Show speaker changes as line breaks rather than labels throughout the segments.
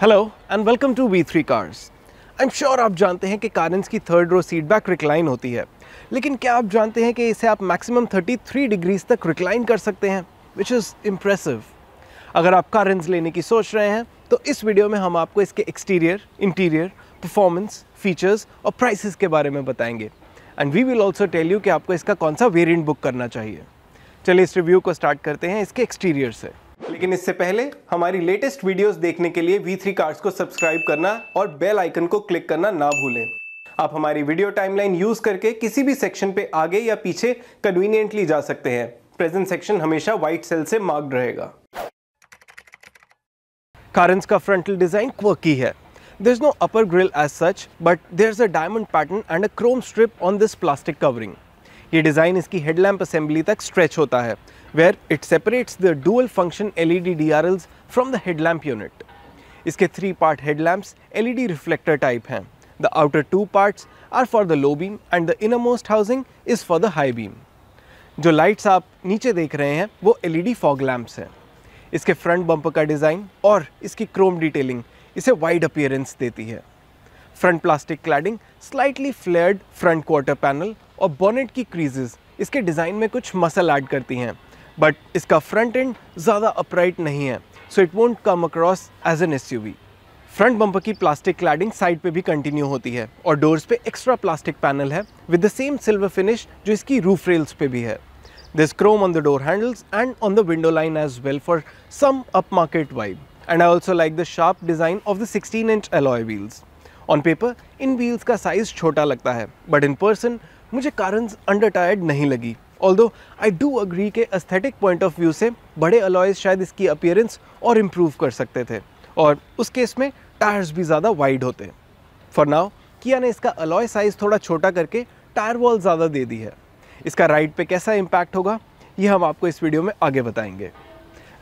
Hello and welcome to V three cars I am sure आप जानते हैं कि कारन्स की third row seat back recline होती है लेकिन क्या आप जानते हैं कि इसे आप मैक्सिमम 33 डिग्रीज तक रिक्लाइन कर सकते हैं विच इज़ इम्प्रेसिव अगर आप कारेंस लेने की सोच रहे हैं तो इस वीडियो में हम आपको इसके एक्सटीरियर इंटीरियर परफॉर्मेंस फीचर्स और प्राइसेस के बारे में बताएंगे and we will also tell you कि आपको इसका कौन सा वेरियंट बुक करना चाहिए चलिए इस रिव्यू को स्टार्ट करते हैं इसके एक्सटीरियर से लेकिन इससे पहले हमारी लेटेस्ट वीडियोस देखने के लिए V3 कार्ड्स को सब्सक्राइब करना और बेल आइकन को क्लिक करना ना भूलें आप हमारी वीडियो टाइमलाइन यूज करके किसी भी सेक्शन पे आगे या पीछे कन्वीनियंटली जा सकते हैं प्रेजेंट सेक्शन हमेशा व्हाइट सेल से मार्क्ड रहेगा कारंस का फ्रंटल डिजाइन क्वर्की है no upper grille as such but but is a diamond pattern and a chrome strip on this plastic covering ये डिज़ाइन इसकी हेडलैम्प असेंबली तक stretch होता है where it separates the dual function L E D D R Ls from the headlamp unit इसके three part headlamps L E D reflector type हैं outer two parts are for the low beam and the innermost housing is for the high beam जो lights आप नीचे देख रहे हैं वो L E D fog lamps हैं इसके फ्रंट बम्पर का डिज़ाइन और इसकी क्रोम डिटेलिंग इसे वाइड अपियरेंस देती है front plastic cladding slightly flared front quarter panel और बोनेट की क्रीजेज़ इसके डिज़ाइन में कुछ मसल ऐड करती हैं बट इसका फ्रंट एंड ज़्यादा अपराइट नहीं है so it won't come across as an S front bumper की प्लास्टिक क्लैडिंग साइड पे भी कंटिन्यू होती है और डोर्स पे एक्स्ट्रा प्लास्टिक पैनल है with the same silver finish जो इसकी रूफ रेल्स पे भी है this chrome on the door handles and on the window line as well for some upmarket vibe and I also like the sharp design of the sixteen inch alloy wheels on paper इन wheels का size छोटा लगता है but in person मुझे कारन्स under tyred नहीं लगी although I do agree के aesthetic point of view से बड़े अलॉयज शायद इसकी अपियरेंस और इम्प्रूव कर सकते थे और उस केस में टायर्स भी ज़्यादा वाइड होते फॉर नाव किया ने इसका अलॉय साइज़ थोड़ा छोटा करके टायर वॉल ज़्यादा दे दी है इसका राइड पे कैसा इम्पैक्ट होगा ये हम आपको इस वीडियो में आगे बताएंगे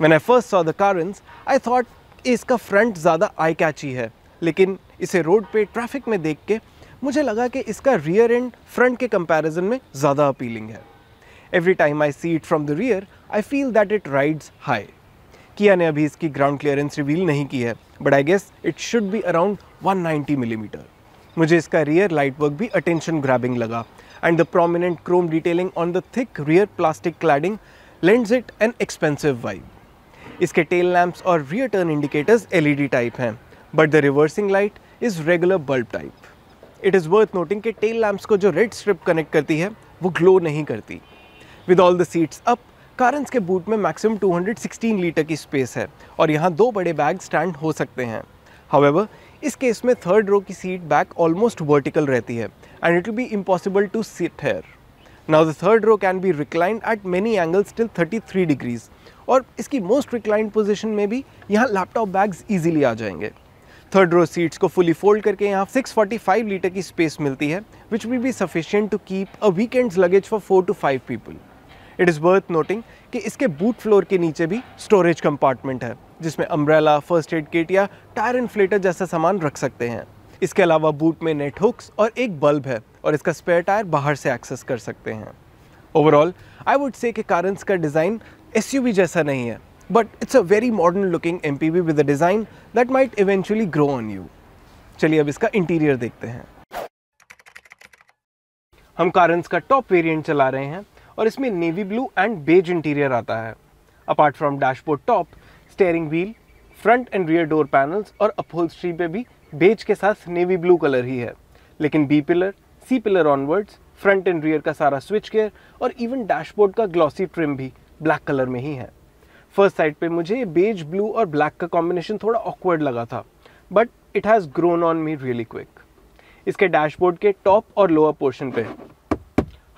when I first saw the Carens I thought इसका फ्रंट ज़्यादा आई कैची है लेकिन इसे रोड पे ट्रैफिक में देख के मुझे लगा कि इसका रियर एंड फ्रंट के कंपैरिजन में ज़्यादा अपीलिंग है every time I see it from the rear I feel that it rides high Kia ने अभी इसकी ग्राउंड क्लियरेंस रिवील नहीं की है but I guess it should be around 190 millimetre mm. मुझे इसका रियर लाइट वर्क भी अटेंशन ग्रैबिंग लगा and the prominent chrome detailing on the thick rear plastic cladding lends it an expensive vibe इसके tail lamps और rear turn indicators LED type हैं but the reversing light is regular bulb type it is worth noting कि tail lamps को जो red strip connect करती है वो glow नहीं करती with all the seats up Carens के बूट में मैक्सिमम 216 लीटर की स्पेस है और यहाँ दो बड़े बैग स्टैंड हो सकते हैं हावेवर इस केस में थर्ड रो की सीट बैक ऑलमोस्ट वर्टिकल रहती है and it will be impossible to sit here now the third row can be reclined at many angles till 33 degrees और इसकी मोस्ट रिक्लाइंड पोजिशन में भी यहाँ लैपटॉप बैग्स ईजिली आ जाएंगे थर्ड रो सीट्स को फुली फोल्ड करके यहाँ 645 लीटर की स्पेस मिलती है which will be sufficient to keep a weekends luggage for four to five people it is worth noting कि इसके बूट फ्लोर के नीचे भी स्टोरेज कंपार्टमेंट है जिसमें अम्ब्रेला फर्स्ट एड किट या टायर इन्फ्लेटर जैसा सामान रख सकते हैं इसके अलावा बूट में नेट हुक्स और एक बल्ब है और इसका स्पेयर टायर बाहर से एक्सेस कर सकते हैं ओवरऑल आई वुड से कि कारंस का डिज़ाइन एस जैसा नहीं है but it's a very modern looking MPV with a design that might eventually grow on you. चलिए अब इसका इंटीरियर देखते हैं हम कारंस का टॉप वेरिएंट चला रहे हैं और इसमें navy blue and beige interior आता है apart from dashboard top steering wheel front and rear door panels और अपहोल्स्ट्री पे भी बेज के साथ नेवी ब्लू कलर ही है लेकिन B pillar C pillar onwards front and rear का सारा स्विच गेयर और इवन डैशबोर्ड का ग्लॉसी ट्रिम भी ब्लैक कलर में ही है फर्स्ट साइड पे मुझे बेज ब्लू और ब्लैक का कॉम्बिनेशन थोड़ा ऑकवर्ड लगा था but it has grown on me really quick इसके डैशबोर्ड के टॉप और लोअर पोर्शन पे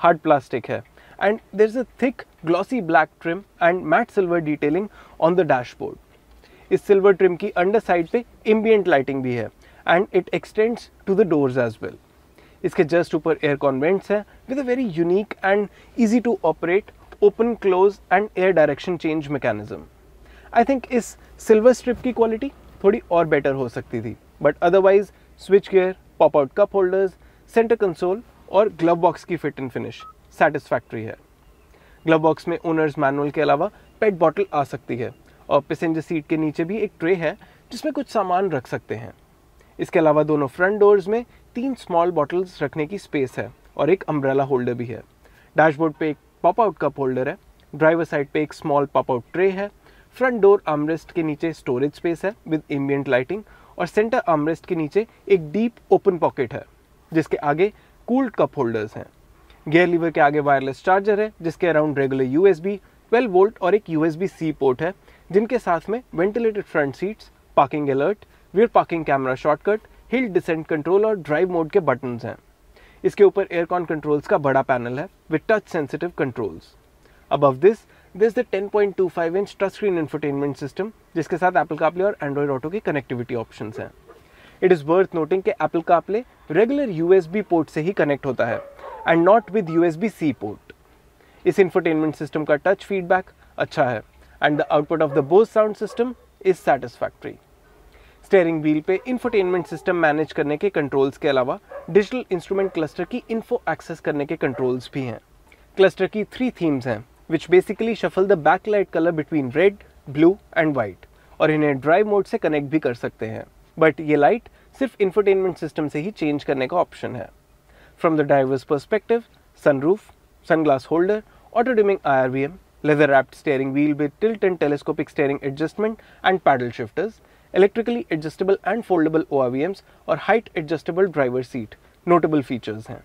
हार्ड प्लास्टिक है and there is a thick glossy black trim and mat silver detailing on the dashboard इस silver trim की under side पे ambient lighting भी है and it extends to the doors as well इसके just ऊपर air con vents हैं with a very unique and easy to operate open close and air direction change mechanism I think इस silver strip की quality थोड़ी और better हो सकती थी but otherwise switch gear pop out cup holders centre console और glove box की fit and finish satisfactory है ग्लव बॉक्स में ओनर्स मैनुअल के अलावा पेट बॉटल आ सकती है और पैसेंजर सीट के नीचे भी एक ट्रे है जिसमें कुछ सामान रख सकते हैं इसके अलावा दोनों फ्रंट डोर्स में तीन स्मॉल बॉटल्स रखने की स्पेस है और एक अम्ब्रेला होल्डर भी है डैशबोर्ड पे एक पॉप आउट कप होल्डर है ड्राइवर साइड पे एक स्मॉल पॉप आउट ट्रे है फ्रंट डोर आमरेस्ट के नीचे स्टोरेज स्पेस है विद एम्बियंट लाइटिंग और सेंटर आमरेस्ट के नीचे एक डीप ओपन पॉकेट है जिसके आगे कूल्ड कप होल्डर्स हैं गेयर लीवर के आगे वायरलेस चार्जर है जिसके around regular U S B twelve volt और एक U S B C port है जिनके साथ में ventilated front seats parking alert rear parking camera shortcut hill descent control और ड्राइव मोड के बटन्स हैं इसके ऊपर एयरकॉन कंट्रोल्स का बड़ा पैनल है with touch sensitive controls above this this the 10.25 inch touch screen infotainment system जिसके साथ एप्पल कापले और एंड्रॉयड ऑटो की कनेक्टिविटी ऑप्शन हैं इट इज़ वर्थ नोटिंग कि Apple CarPlay regular U port से ही कनेक्ट होता है and not with you C port इस इन्फरटेनमेंट सिस्टम का टच फीडबैक अच्छा है and the output of the Bose sound system is satisfactory steering wheel पे इन्फोटेनमेंट सिस्टम मैनेज करने के कंट्रोल्स के अलावा डिजिटल इंस्ट्रूमेंट क्लस्टर की इन्फो एक्सेस करने के कंट्रोल्स भी हैं क्लस्टर की थ्री थीम्स हैं which basically shuffle the back light colour between red blue and white और इन्हें ड्राइव मोड से कनेक्ट भी कर सकते हैं बट ये लाइट सिर्फ इन्फोटेनमेंट सिस्टम से ही चेंज करने का ऑप्शन है from the driver's perspective sunroof sunglass holder auto dimming I leather wrapped steering wheel with tilt and telescopic steering adjustment and paddle shifters electrically adjustable and foldable O और height adjustable driver seat notable features हैं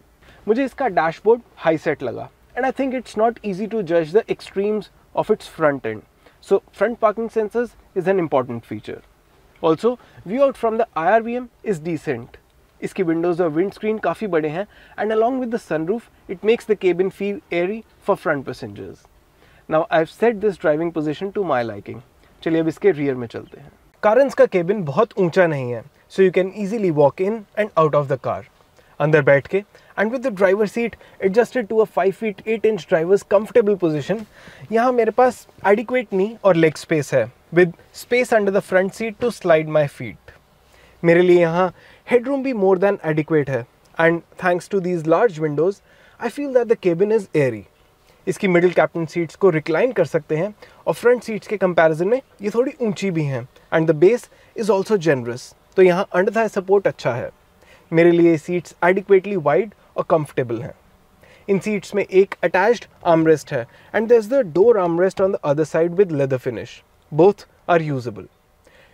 मुझे इसका dashboard high set लगा and I think it's not easy to जज the extremes of its front end so is an important feature also view out from the I R V M is decent इसकी windows और wind screen काफ़ी बड़े हैं and along with the sunroof it makes the cabin feel airy for front passengers now I have set this driving position to my liking चलिए अब इसके rear में चलते हैं कारंस का केबिन बहुत ऊंचा नहीं है so you can easily walk in and out of the car अंदर बैठ के and with the driver seat adjusted to a five feet eight inch drivers comfortable position यहाँ मेरे पास एडिक्वेट नी और लेग स्पेस है with space under the front seat to slide my feet मेरे लिए यहाँ हेड रूम भी more than adequate है and thanks to these large windows I feel that the cabin is airy इसकी middle captain seats को recline कर सकते हैं और फ्रंट सीट्स के कंपैरिजन में ये थोड़ी ऊंची भी हैं and the base is also generous तो यहाँ अंडर थाई सपोर्ट अच्छा है मेरे लिए सीट्स एडिक्वेटली वाइड और कंफर्टेबल हैं इन सीट्स में एक अटैच्ड आर्मरेस्ट है and there is the door armrest on the other side with leather finish both are usable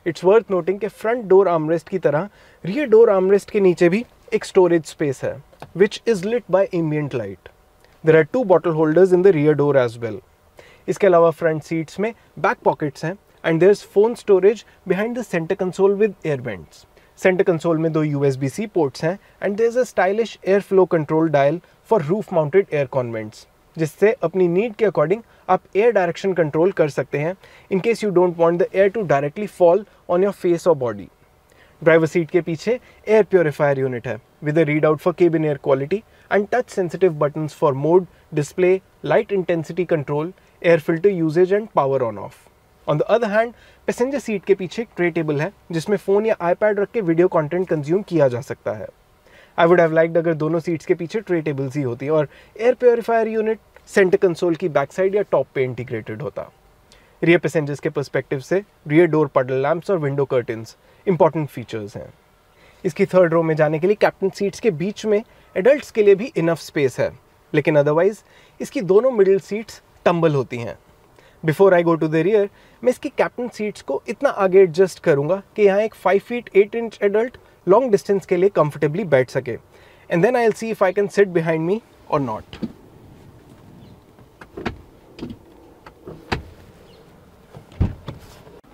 it's worth noting के फ्रंट डोर आर्मरेस्ट की तरह रियर डोर आर्मरेस्ट के नीचे भी एक स्टोरेज स्पेस है which is lit by ambient light there are two bottle holders in the rear door as well इसके अलावा फ्रंट सीट्स में बैक पॉकेट्स हैं and there is phone storage behind the centre console with air vents centre console में दो U S B C ports हैं and there is a stylish air flow control dial for roof mounted air con vents जिससे अपनी need के according आप air direction control कर सकते हैं in case you don't want the air to directly fall on your face और body driver seat के पीछे एयर प्योरीफायर यूनिट है with a read out for cabin air quality and touch sensitive buttons for mode, display, light intensity control, air filter usage and power on off. On the other hand passenger seat के पीछे एक tray table है जिसमें phone या iPad रख के video content consume किया जा सकता है आई वुड हैव लाइक्ड अगर दोनों सीट्स के पीछे ट्रे टेबल्स ही होती और air purifier unit centre console की बैक साइड या टॉप पे इंटीग्रेटेड होता रियर पैसेंजर्स के पर्सपेक्टिव से रियर डोर पडल लैम्प्स और विंडो कर्टन्स इंपॉर्टेंट फीचर्स हैं इसकी थर्ड रो में जाने के लिए कैप्टन सीट्स के बीच में एडल्ट्स के लिए भी इनफ स्पेस है लेकिन अदरवाइज इसकी दोनों मिडिल सीट्स टम्बल होती हैं before I go to the rear मैं इसकी कैप्टन सीट्स को इतना आगे एडजस्ट करूंगा कि यहाँ एक five feet eight inch adult long distance के लिए कंफर्टेबली बैठ सके and then I see if I can sit behind me और नॉट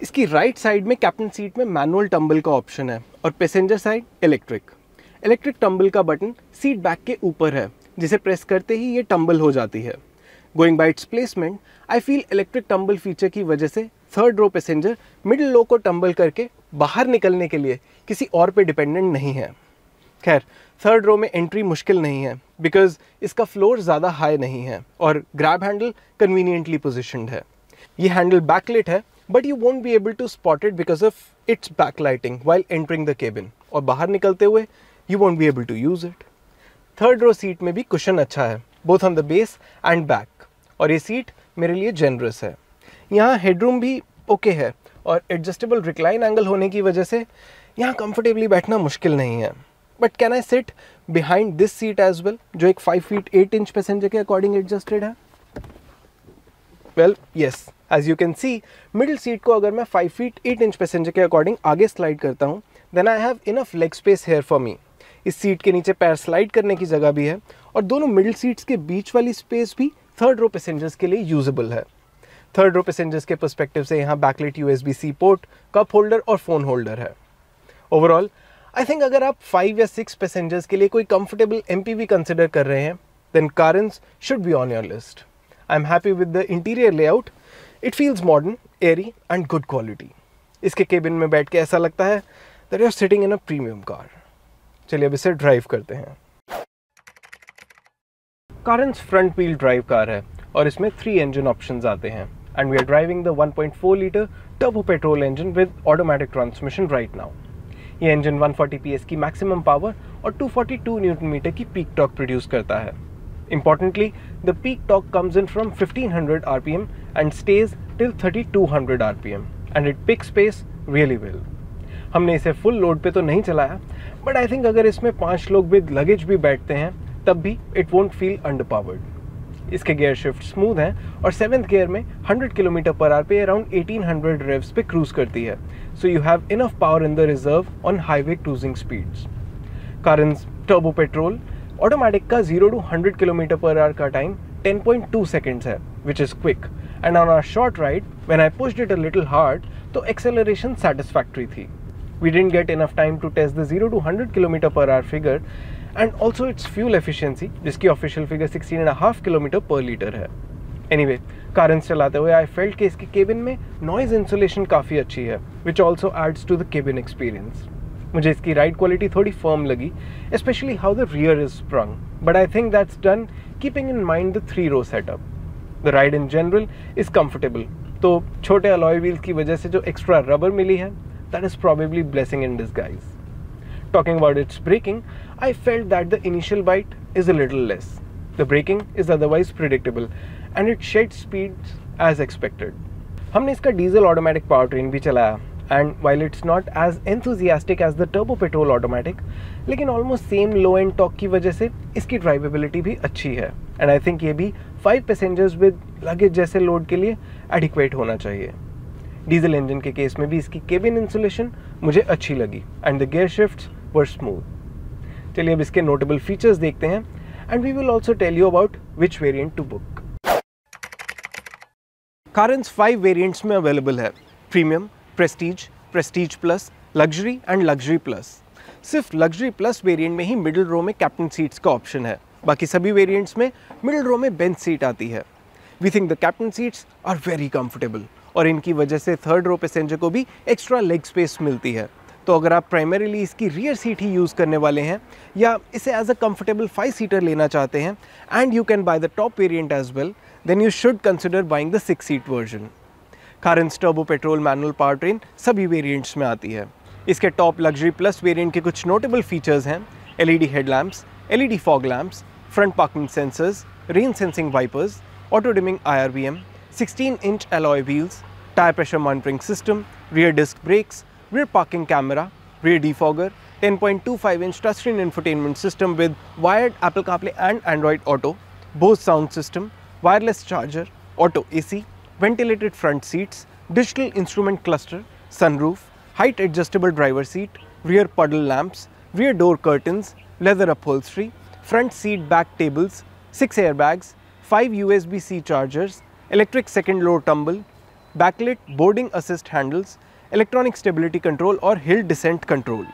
इसकी राइट right साइड में कैप्टन सीट में मैनुअल टंबल का ऑप्शन है और passenger side electric electric tumble का बटन सीट बैक के ऊपर है जिसे प्रेस करते ही ये टम्बल हो जाती है going by its placement I feel electric tumble feature की वजह से third row passenger middle row को टम्बल करके बाहर निकलने के लिए किसी और पे डिपेंडेंट नहीं है खैर थर्ड रो में एंट्री मुश्किल नहीं है बिकॉज इसका फ्लोर ज़्यादा हाई नहीं है और ग्रैब हैंडल कन्वीनियंटली पोजिशनड है ये हैंडल बैकलेट है but you won't be able to spot it because of its back lighting while entering the cabin और बाहर निकलते हुए you won't be able to use it third row seat में भी cushion अच्छा है both on the base and back और ये सीट मेरे लिए जेनरस है यहाँ हेडरूम भी ओके okay है और एडजस्टेबल रिक्लाइन एंगल होने की वजह से यहाँ कंफर्टेबली बैठना मुश्किल नहीं है but can I sit behind this seat as well जो एक five feet eight inch passenger के अकॉर्डिंग एडजस्टेड है well yes as you can see middle seat को अगर मैं five feet eight inch passenger के अकॉर्डिंग आगे स्लाइड करता हूँ then I have enough leg space here for me इस सीट के नीचे पैर स्लाइड करने की जगह भी है और दोनों मिडिल सीट्स के बीच वाली स्पेस भी थर्ड रो पैसेंजर्स के लिए यूजेबल है थर्ड रो पैसेंजर्स के परस्पेक्टिव से यहाँ backlit U C port cup holder और फ़ोन होल्डर है ओवरऑल आई थिंक अगर आप फाइव या सिक्स पैसेंजर्स के लिए कोई कंफर्टेबल एम कंसिडर कर रहे हैं then Carens should be on your list I am happy with the interior layout it feels modern airy and good quality इसके केबिन में बैठ के ऐसा लगता है that you are sitting in a premium car चलिए अब इसे ड्राइव करते हैं Carens front wheel drive car है और इसमें थ्री इंजन ऑप्शन आते हैं and we are driving the 1.4 litre turbo petrol engine with automatic transmission right now ये इंजन 140 पीएस की मैक्सिमम पावर और 242 न्यूटन मीटर की पीक टॉक प्रोड्यूस करता है Importantly, the peak torque comes in from 1500 rpm and stays till 3200 rpm and it picks pace really well. हमने इसे full load पे तो नहीं चलाया बट आई थिंक अगर इसमें पांच लोग विद लगेज भी बैठते हैं तब भी it won't feel under powered इसके गेयर शिफ्ट स्मूथ हैं और सेवन्थ गेयर में 100 किलोमीटर पर आर पे अराउंड 1800 रेव्स पे क्रूज करती है so you have enough power in the reserve on highway cruising speeds Carens turbo petrol automatic का 0 to 100 kilometre per hour का टाइम 10.2 सेकंड्स है which is quick and on our short ride when I pushed it a little hard तो acceleration satisfactory थी we didn't get enough time to test the 0 to 100 km per hour figure and also its fuel efficiency जिसकी official figure 16.5 kilometre per litre है anyway anyway, Carens चलाते हुए I felt कि इसके cabin में noise insulation काफ़ी अच्छी है which also adds to the cabin experience मुझे इसकी राइड क्वालिटी थोड़ी फर्म लगी specially how the rear is sprung but I think that's done keeping in mind the three row setup the ride in general is comfortable तो छोटे alloy wheels की वजह से जो एक्स्ट्रा रबर मिली है that is probably blessing in disguise. Talking about its braking, I felt that the initial bite is a little less. The braking is otherwise predictable and it sheds speeds as expected. हमने इसका diesel automatic power powertrain भी चलाया and while it's not as enthusiastic as the turbo petrol automatic लेकिन almost same low end torque की वजह से इसकी drivability भी अच्छी है एंड आई थिंक ये भी फाइव पैसेंजर्स विद लगेज जैसे लोड के लिए एडिक्वेट होना चाहिए डीजल इंजन के केस में भी इसकी केबिन इंसुलेशन मुझे अच्छी लगी and the gear shift were smooth चलिए अब इसके नोटेबल फीचर्स देखते हैं and we will also tell you about which variant to book Carens five variants में अवेलेबल है premium prestige prestige plus luxury and luxury plus सिर्फ luxury plus variant में ही मिडिल रो में कैप्टन सीट्स का option है बाकी सभी वेरिएंट्स में मिडिल रो में बेंच सीट आती है we think the captain seats are very comfortable और इनकी वजह से थर्ड रो पैसेंजर को भी एक्स्ट्रा लेग स्पेस मिलती है तो अगर आप प्राइमरीली इसकी रियर सीट ही यूज़ करने वाले हैं या इसे as a comfortable five seater लेना चाहते हैं and you can buy the top variant as well then you should consider buying the six seat version Carens turbo petrol manual powertrain सभी variants में आती है इसके टॉप लग्जरी प्लस वेरियंट के कुछ नोटेबल फीचर्स हैं L E L headlamps D fog lamps front parking sensors rain sensing wipers auto dimming I R V M 16-inch alloy wheels, tire pressure monitoring system, rear disc brakes, rear parking camera, rear defogger, 10.25-inch touchscreen infotainment system with wired Apple CarPlay and Android Auto, Bose sound system, wireless charger, auto AC, ventilated front seats, digital instrument cluster, sunroof, height adjustable driver seat, rear puddle lamps, rear door curtains, leather upholstery, front seat back tables, 6 airbags, 5 USB-C chargers, electric second load tumble backlit boarding assist handles electronic stability control और hill descent control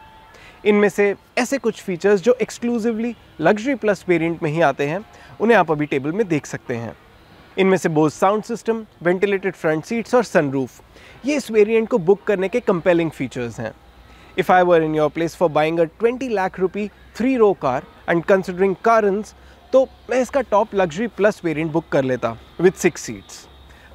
इनमें से ऐसे कुछ features जो exclusively luxury plus variant में ही आते हैं उन्हें आप अभी टेबल में देख सकते हैं इनमें से Bose sound system ventilated front seats और सनरूफ ये इस वेरिएंट को बुक करने के कंपेलिंग फीचर्स हैं if I were in your place for buying a twenty lakh rupee three row car and considering Carens तो मैं इसका top luxury plus variant book कर लेता विथ सिक्स सीट्स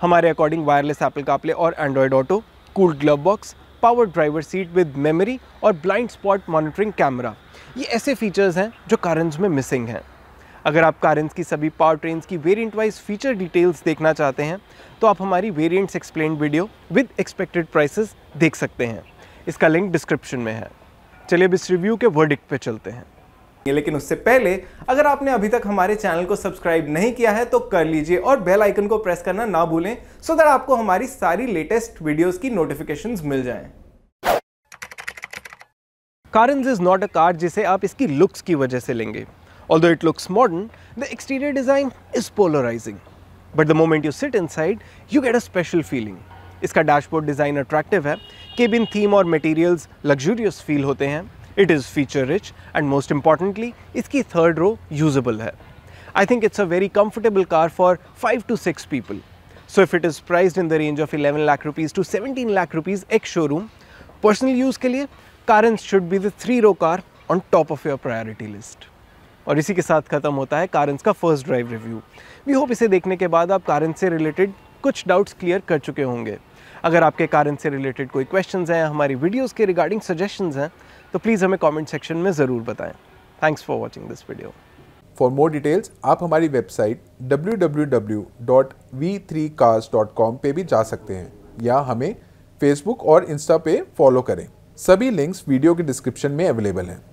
हमारे अकॉर्डिंग वायरलेस एप्पल कापले और Android auto cool glove box power driver seat with memory और blind spot monitoring camera ये ऐसे फीचर्स हैं जो कारंज में मिसिंग हैं अगर आप कारंज की सभी पावर ट्रेन की वेरियंट वाइज फीचर डिटेल्स देखना चाहते हैं तो आप हमारी variants explain video with expected prices देख सकते हैं इसका लिंक डिस्क्रिप्शन में है चलिए अब इस रिव्यू के वर्डिक्ट पे चलते हैं लेकिन उससे पहले अगर आपने अभी तक हमारे चैनल को सब्सक्राइब नहीं किया है तो कर लीजिए और बेल आइकन को प्रेस करना ना भूलें सो दैट आपको हमारी सारी लेटेस्ट वीडियोस की नोटिफिकेशंस मिल जाएं। Carens is not a car जिसे आप इसकी लुक्स की वजह से लेंगे although it looks modern the exterior design is polarising but the moment you sit in you get a special feeling इसका डैशबोर्ड डिज़ाइन अट्रैक्टिव है केबिन थीम और मटेरियल्स लग्जूरियस फील होते हैं it is feature rich and most importantly इसकी third row usable है I think it's a very comfortable car for five to six people so if it is price in the range of eleven lakh rupees to seventeen lakh rupees ex showroom personal use के लिए Carens should be the three row car on top of your priority list और इसी के साथ खत्म होता है Carens का first drive review we hope इसे देखने के बाद आप कारंस से रिलेटेड कुछ डाउट्स क्लियर कर चुके होंगे अगर आपके कारन से रिलेटेड कोई क्वेश्चन हैं हमारी वीडियोज़ के रिगार्डिंग सजेशन हैं तो प्लीज़ हमें कॉमेंट सेक्शन में ज़रूर बताएं thanks for watching this video for more details आप हमारी वेबसाइट www.v3cars.com पे भी जा सकते हैं या हमें फेसबुक और इंस्टा पे फॉलो करें सभी लिंक्स वीडियो के डिस्क्रिप्शन में अवेलेबल हैं